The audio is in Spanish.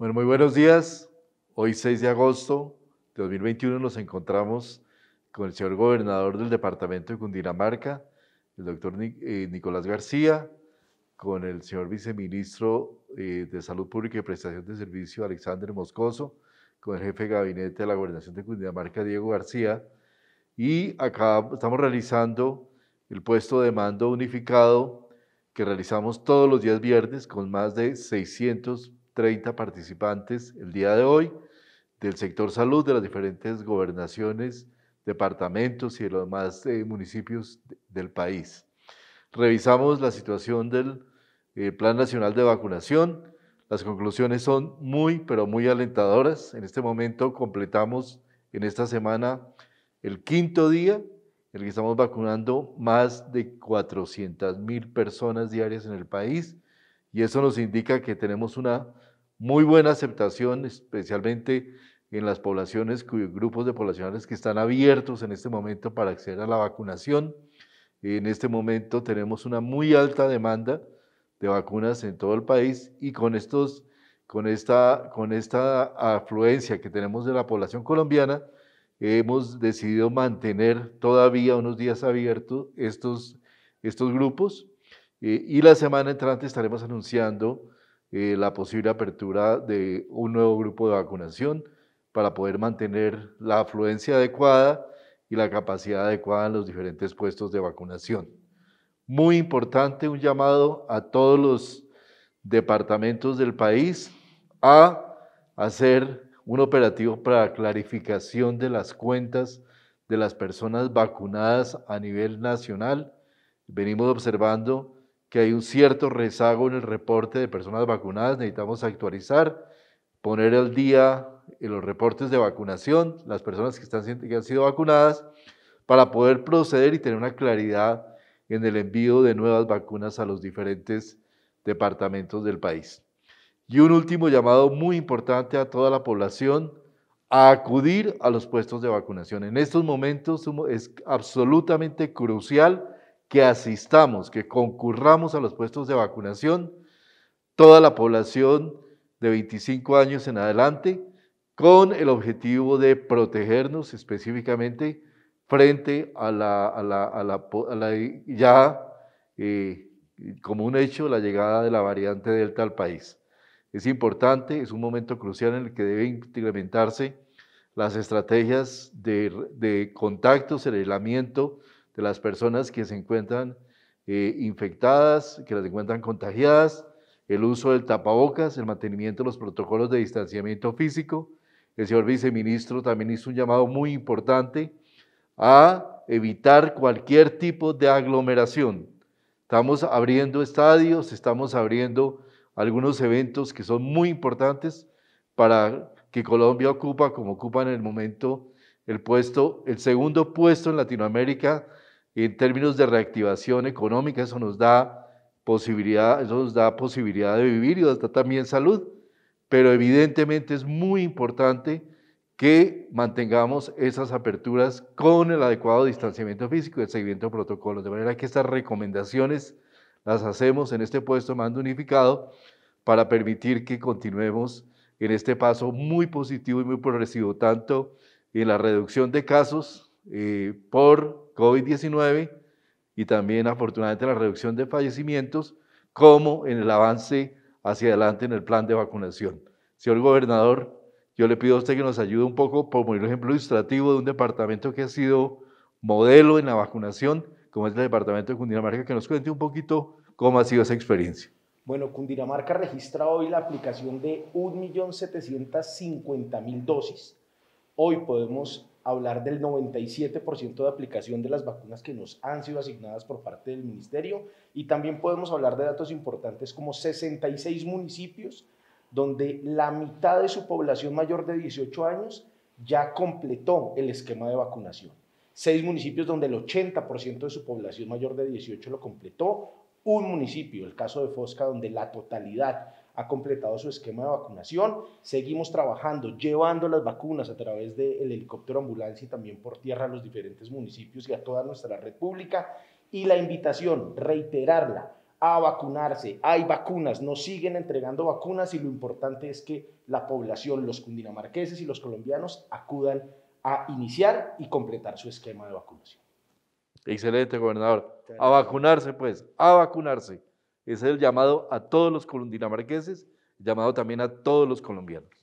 Bueno, muy buenos días. Hoy 6 de agosto de 2021 nos encontramos con el señor gobernador del departamento de Cundinamarca, el doctor eh, Nicolás García, con el señor viceministro eh, de Salud Pública y Prestación de Servicio, Alexander Moscoso, con el jefe de gabinete de la gobernación de Cundinamarca, Diego García. Y acá estamos realizando el puesto de mando unificado que realizamos todos los días viernes con más de 600 30 participantes el día de hoy del sector salud de las diferentes gobernaciones, departamentos y de los demás eh, municipios del país. Revisamos la situación del eh, Plan Nacional de Vacunación. Las conclusiones son muy, pero muy alentadoras. En este momento completamos en esta semana el quinto día en el que estamos vacunando más de 400 mil personas diarias en el país y eso nos indica que tenemos una muy buena aceptación, especialmente en las poblaciones, grupos de poblaciones que están abiertos en este momento para acceder a la vacunación. En este momento tenemos una muy alta demanda de vacunas en todo el país y con, estos, con, esta, con esta afluencia que tenemos de la población colombiana, hemos decidido mantener todavía unos días abiertos estos, estos grupos eh, y la semana entrante estaremos anunciando eh, la posible apertura de un nuevo grupo de vacunación para poder mantener la afluencia adecuada y la capacidad adecuada en los diferentes puestos de vacunación. Muy importante un llamado a todos los departamentos del país a hacer un operativo para clarificación de las cuentas de las personas vacunadas a nivel nacional. Venimos observando que hay un cierto rezago en el reporte de personas vacunadas, necesitamos actualizar, poner al día en eh, los reportes de vacunación, las personas que, están, que han sido vacunadas, para poder proceder y tener una claridad en el envío de nuevas vacunas a los diferentes departamentos del país. Y un último llamado muy importante a toda la población a acudir a los puestos de vacunación. En estos momentos es absolutamente crucial que asistamos, que concurramos a los puestos de vacunación, toda la población de 25 años en adelante, con el objetivo de protegernos específicamente frente a la, ya eh, como un hecho la llegada de la variante Delta al país. Es importante, es un momento crucial en el que deben implementarse las estrategias de, de contactos, el aislamiento, las personas que se encuentran eh, infectadas, que las encuentran contagiadas, el uso del tapabocas, el mantenimiento de los protocolos de distanciamiento físico. El señor viceministro también hizo un llamado muy importante a evitar cualquier tipo de aglomeración. Estamos abriendo estadios, estamos abriendo algunos eventos que son muy importantes para que Colombia ocupa, como ocupa en el momento, el puesto, el segundo puesto en Latinoamérica en términos de reactivación económica, eso nos da posibilidad, eso nos da posibilidad de vivir y nos da también salud. Pero evidentemente es muy importante que mantengamos esas aperturas con el adecuado distanciamiento físico y el seguimiento de protocolos. De manera que estas recomendaciones las hacemos en este puesto mando unificado para permitir que continuemos en este paso muy positivo y muy progresivo, tanto en la reducción de casos eh, por COVID-19 y también afortunadamente la reducción de fallecimientos, como en el avance hacia adelante en el plan de vacunación. Señor gobernador, yo le pido a usted que nos ayude un poco por poner un ejemplo ilustrativo de un departamento que ha sido modelo en la vacunación, como es el departamento de Cundinamarca, que nos cuente un poquito cómo ha sido esa experiencia. Bueno, Cundinamarca registra hoy la aplicación de 1.750.000 dosis. Hoy podemos hablar del 97% de aplicación de las vacunas que nos han sido asignadas por parte del ministerio y también podemos hablar de datos importantes como 66 municipios donde la mitad de su población mayor de 18 años ya completó el esquema de vacunación. Seis municipios donde el 80% de su población mayor de 18 lo completó, un municipio, el caso de Fosca, donde la totalidad ha completado su esquema de vacunación. Seguimos trabajando, llevando las vacunas a través del helicóptero ambulancia y también por tierra a los diferentes municipios y a toda nuestra república. Y la invitación, reiterarla, a vacunarse. Hay vacunas, nos siguen entregando vacunas y lo importante es que la población, los cundinamarqueses y los colombianos acudan a iniciar y completar su esquema de vacunación. Excelente, gobernador. A vacunarse, pues, a vacunarse. Ese es el llamado a todos los dinamarqueses, llamado también a todos los colombianos.